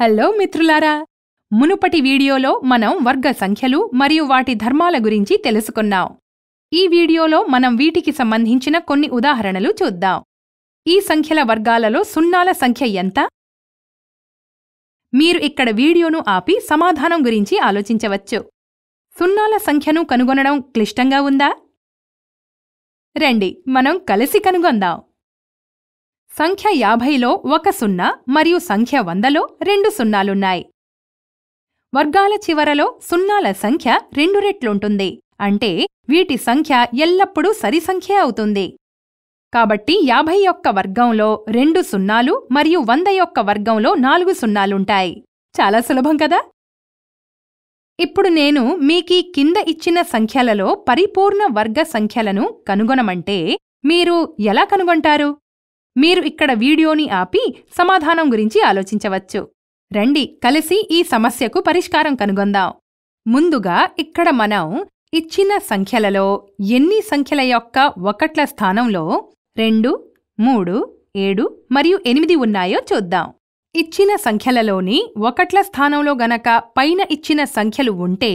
hello మిత్రులారా మునుపటి వీడియోలో మనం వర్గ సంఖ్యలు మరియు వాటి ధర్మాల గురించి తెలుసుకున్నాం ఈ వీడియోలో మనం వీటికి సంబంధించిన కొన్ని ఉదాహరణలు చూద్దాం ఈ సంఖ్యల వర్గాలలో సున్నాల సంఖ్య ఎంత మీరు ఇక్కడ వీడియోను ఆపి సమాధానం గురించి ఆలోచించవచ్చు సున్నాల సంఖ్యను కనుగొనడం క్లిష్టంగా ఉందా రండి మనం కలిసి కనుగొందాం సంఖ్య యాభైలో ఒక సున్నా మరియు సంఖ్య వందలో రెండు సున్నాలున్నాయి వర్గాల చివరలో సున్నాల సంఖ్య రెండు రెట్లుంటుంది అంటే వీటి సంఖ్య ఎల్లప్పుడూ సరి సంఖ్య అవుతుంది కాబట్టి యాభై యొక్క వర్గంలో రెండు సున్నాలు మరియు వంద యొక్క వర్గంలో నాలుగు సున్నాలుంటాయి చాలా సులభం కదా ఇప్పుడు నేను మీకీ కింద ఇచ్చిన సంఖ్యలలో పరిపూర్ణ వర్గ సంఖ్యలను కనుగొనమంటే మీరు ఎలా కనుగొంటారు మీరు ఇక్కడ వీడియోని ఆపి సమాధానం గురించి ఆలోచించవచ్చు రండి కలిసి ఈ సమస్యకు పరిష్కారం కనుగొందాం ముందుగా ఇక్కడ మనం ఇచ్చిన సంఖ్యలలో ఎన్ని సంఖ్యల యొక్క ఒకట్ల స్థానంలో రెండు మూడు ఏడు మరియు ఎనిమిది ఉన్నాయో చూద్దాం ఇచ్చిన సంఖ్యలలోని ఒకట్ల స్థానంలో గనక పైన ఇచ్చిన సంఖ్యలు ఉంటే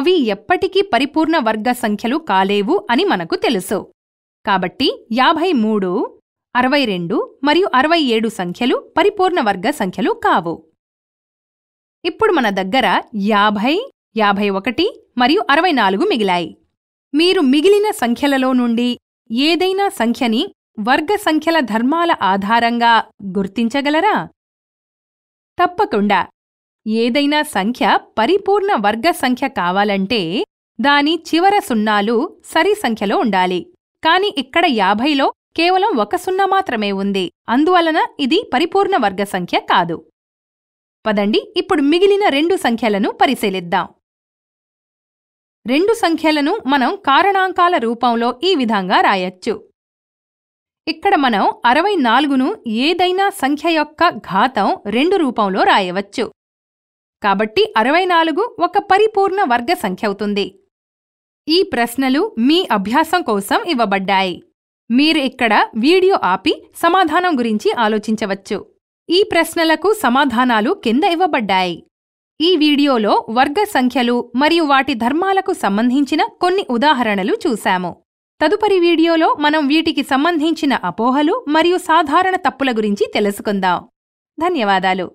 అవి ఎప్పటికీ పరిపూర్ణ వర్గ సంఖ్యలు కాలేవు అని మనకు తెలుసు కాబట్టి యాభై మూడు అరవై రెండు మరియు అరవై ఏడు సంఖ్యలు పరిపూర్ణ వర్గ సంఖ్యలు కావు ఇప్పుడు మన దగ్గర యాభై యాభై ఒకటి మరియు అరవై నాలుగు మిగిలాయి మీరు మిగిలిన సంఖ్యలలో నుండి ఏదైనా సంఖ్యని వర్గ సంఖ్యల ధర్మాల ఆధారంగా గుర్తించగలరా తప్పకుండా ఏదైనా సంఖ్య పరిపూర్ణ వర్గ సంఖ్య కావాలంటే దాని చివర సున్నాలు సరి సంఖ్యలో ఉండాలి కాని ఇక్కడ యాభైలో కేవలం ఒక సున్నా మాత్రమే ఉంది అందువలన ఇది పరిపూర్ణ వర్గ సంఖ్య కాదు పదండి ఇప్పుడు మిగిలిన రెండు సంఖ్యలను పరిశీలిద్దాం రెండు సంఖ్యలను మనం కారణాంకాల రూపంలో ఈ విధంగా రాయొచ్చు ఇక్కడ మనం అరవై నాలుగును ఏదైనా సంఖ్య యొక్క ఘాతం రెండు రూపంలో రాయవచ్చు కాబట్టి అరవై నాలుగు ఒక పరిపూర్ణ వర్గ సంఖ్య అవుతుంది ఈ ప్రశ్నలు మీ అభ్యాసం కోసం ఇవ్వబడ్డాయి మీరు ఇక్కడ వీడియో ఆపి సమాధానం గురించి ఆలోచించవచ్చు ఈ ప్రశ్నలకు సమాధానాలు కింద ఇవ్వబడ్డాయి ఈ వీడియోలో వర్గ సంఖ్యలు మరియు వాటి ధర్మాలకు సంబంధించిన కొన్ని ఉదాహరణలు చూశాము తదుపరి వీడియోలో మనం వీటికి సంబంధించిన అపోహలు మరియు సాధారణ తప్పుల గురించి తెలుసుకుందాం ధన్యవాదాలు